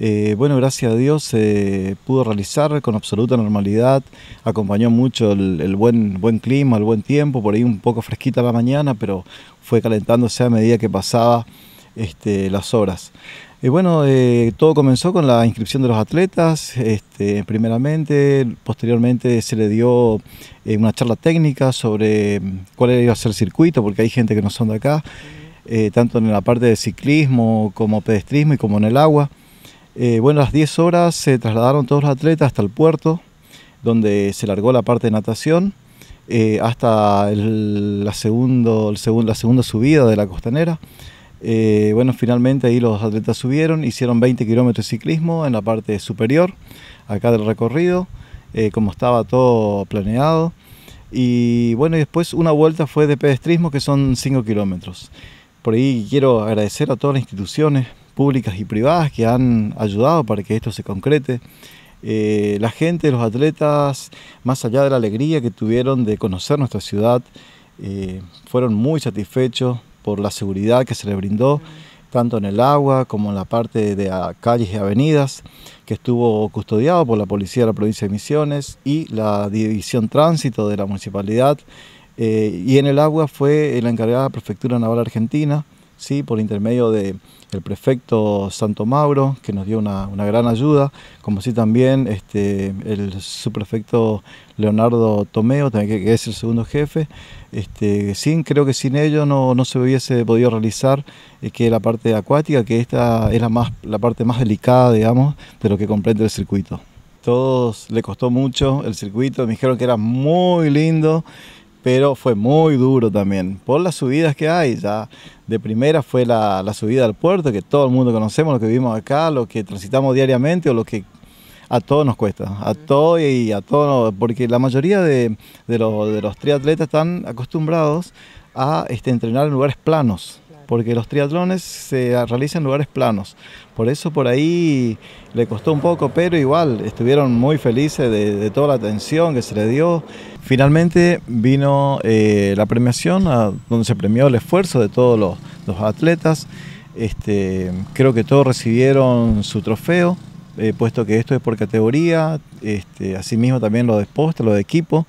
Eh, bueno, gracias a Dios se pudo realizar con absoluta normalidad. Acompañó mucho el, buen, buen clima, el buen tiempo, por ahí un poco fresquita la mañana, pero fue calentándose a medida que pasaba este, las horas. Eh, bueno, eh, todo comenzó con la inscripción de los atletas, este, primeramente, posteriormente se le dio una charla técnica sobre mm, cuál iba a ser el circuito, porque hay gente que no son de acá, tanto en la parte de ciclismo como pedestrismo y como en el agua. Eh, bueno, a las 10 horas se trasladaron todos los atletas hasta el puerto, donde se largó la parte de natación, eh, hasta la, la segunda subida de la costanera. Eh, bueno, finalmente ahí los atletas subieron, hicieron 20 kilómetros de ciclismo en la parte superior, acá del recorrido, como estaba todo planeado. Y bueno, después una vuelta fue de pedestrismo, que son 5 kilómetros. Por ahí quiero agradecer a todas las instituciones públicas y privadas que han ayudado para que esto se concrete. Eh, la gente, los atletas, más allá de la alegría que tuvieron de conocer nuestra ciudad, eh, fueron muy satisfechos por la seguridad que se les brindó, tanto en el agua como en la parte de calles y avenidas, que estuvo custodiado por la Policía de la Provincia de Misiones y la División Tránsito de la Municipalidad. Eh, y en el agua fue la encargada de la Prefectura Naval Argentina, ¿sí? por intermedio del prefecto Santo Mauro, que nos dio una, gran ayuda, como sí también este, el subprefecto Leonardo Tomeo, también, que es el segundo jefe. Este, sin, creo que sin ellos no, se hubiese podido realizar eh, que la parte acuática, que esta es la, más, la parte más delicada, digamos, de lo que comprende el circuito todos le costó mucho el circuito, me dijeron que era muy lindo pero fue muy duro también por las subidas que hay. Ya de primera fue la, subida al puerto, que todo el mundo conocemos, lo que vivimos acá, lo que transitamos diariamente o lo que a todos nos cuesta, a todos y a todos, porque la mayoría de, los, triatletas están acostumbrados a este, entrenar en lugares planos porque los triatlones se realizan en lugares planos. Por eso por ahí le costó un poco, pero igual estuvieron muy felices de, toda la atención que se le dio. Finalmente vino eh, la premiación, donde se premió el esfuerzo de todos los, atletas. Este, creo que todos recibieron su trofeo, eh, puesto que esto es por categoría, este, asimismo también lo de postre, lo de equipo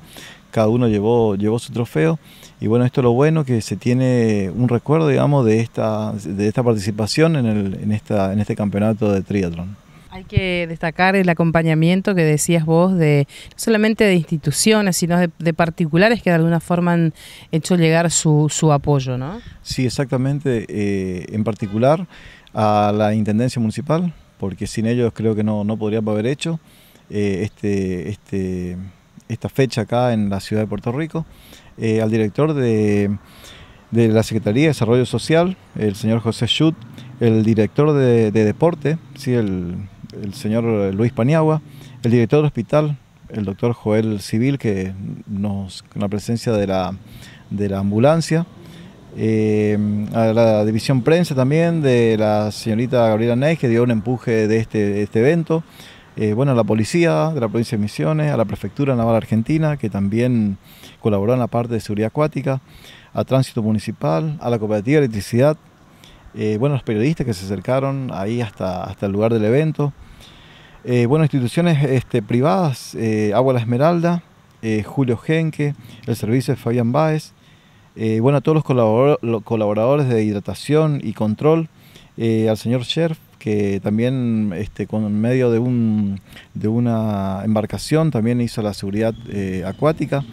cada uno llevó, llevó su trofeo. Y bueno, esto es lo bueno, que se tiene un recuerdo, digamos, de esta, de esta participación en, el, en, esta, en este campeonato de triatlón. Hay que destacar el acompañamiento que decías vos, de no solamente de instituciones, sino de, particulares que de alguna forma han hecho llegar su, su apoyo, ¿no? Sí, exactamente. Eh, en particular a la Intendencia Municipal, porque sin ellos creo que no, no haber hecho eh, este, este esta fecha acá en la ciudad de Puerto Rico, eh, al director de, la Secretaría de Desarrollo Social, el señor José Schutt, el director de, Deporte, ¿sí? el, señor Luis Paniagua, el director del hospital, el doctor Joel Civil, que nos, con la presencia de la, de la ambulancia, eh, a la división prensa también de la señorita Gabriela Ney, que dio un empuje de este, este evento. Eh, bueno, a la policía de la provincia de Misiones, a la Prefectura Naval Argentina, que también colaboró en la parte de seguridad acuática, a Tránsito Municipal, a la Cooperativa de Electricidad, eh, bueno, a los periodistas que se acercaron ahí hasta, hasta el lugar del evento, eh, bueno, instituciones este, privadas, eh, Agua La Esmeralda, Julio Genque, el servicio de Fabián Báez, bueno, a todos los colaboradores de hidratación y control, al señor sheriff que también este, con medio de, un, de una embarcación también hizo la seguridad eh, acuática.